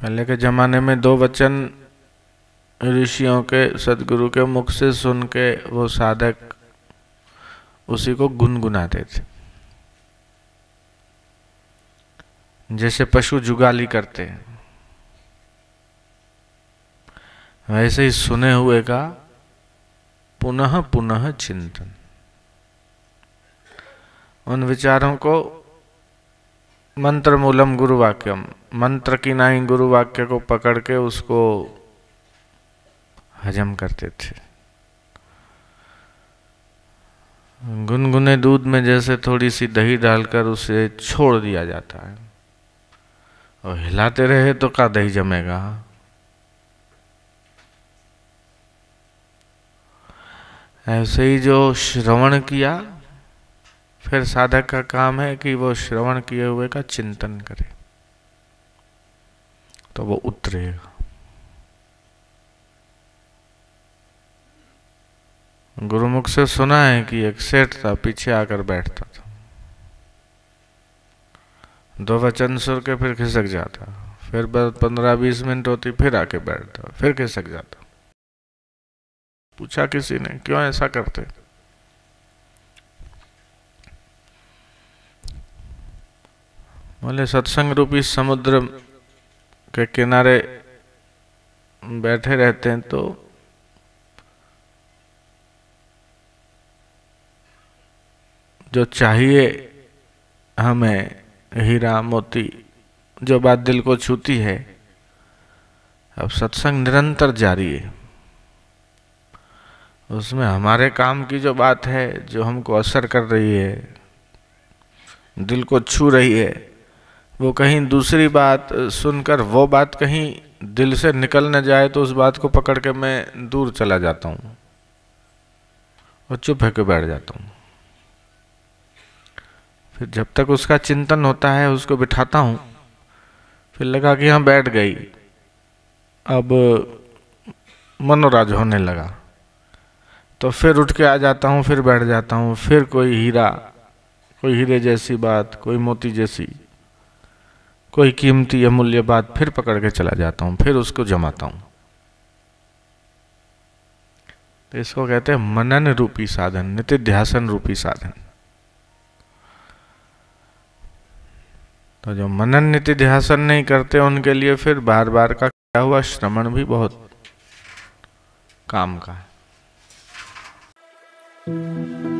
पहले के ज़माने में दो वचन ऋषियों के सदगुरु के मुख से सुन के वो साधक उसी को गुनगुनाते थे जैसे पशु जुगाली करते हैं वैसे ही सुने हुए का पुनः पुनः चिंतन उन विचारों को मंत्र गुरु वाक्यम मंत्र की ना ही गुरु वाक्य को पकड़ के उसको हजम करते थे गुनगुने दूध में जैसे थोड़ी सी दही डालकर उसे छोड़ दिया जाता है और हिलाते रहे तो का दही जमेगा ऐसे ही जो श्रवण किया फिर साधक का काम है कि वो श्रवण किए हुए का चिंतन करे तो वो उतरेगा गुरुमुख से सुना है कि एक सेठ था पीछे आकर बैठता था दो वचन सुर के फिर खिसक जाता फिर पंद्रह बीस मिनट होती फिर आके बैठता फिर खिसक जाता पूछा किसी ने क्यों ऐसा करते बोले सत्संग रूपी समुद्र के किनारे बैठे रहते हैं तो जो चाहिए हमें हीरा मोती जो बात दिल को छूती है अब सत्संग निरंतर जारी है उसमें हमारे काम की जो बात है जो हमको असर कर रही है दिल को छू रही है वो कहीं दूसरी बात सुनकर वो बात कहीं दिल से निकल न जाए तो उस बात को पकड़ के मैं दूर चला जाता हूँ और चुप होकर बैठ जाता हूँ फिर जब तक उसका चिंतन होता है उसको बिठाता हूँ फिर लगा कि हाँ बैठ गई अब मनोराज होने लगा तो फिर उठ के आ जाता हूँ फिर बैठ जाता हूँ फिर कोई हीरा कोई हीरे जैसी बात कोई मोती जैसी कोई कीमती अमूल्य बात फिर पकड़ के चला जाता हूँ फिर उसको जमाता हूँ तो इसको कहते हैं मनन रूपी साधन नितिध्यासन रूपी साधन तो जो मनन नितिध्यासन नहीं करते उनके लिए फिर बार बार का क्या हुआ श्रमण भी बहुत काम का है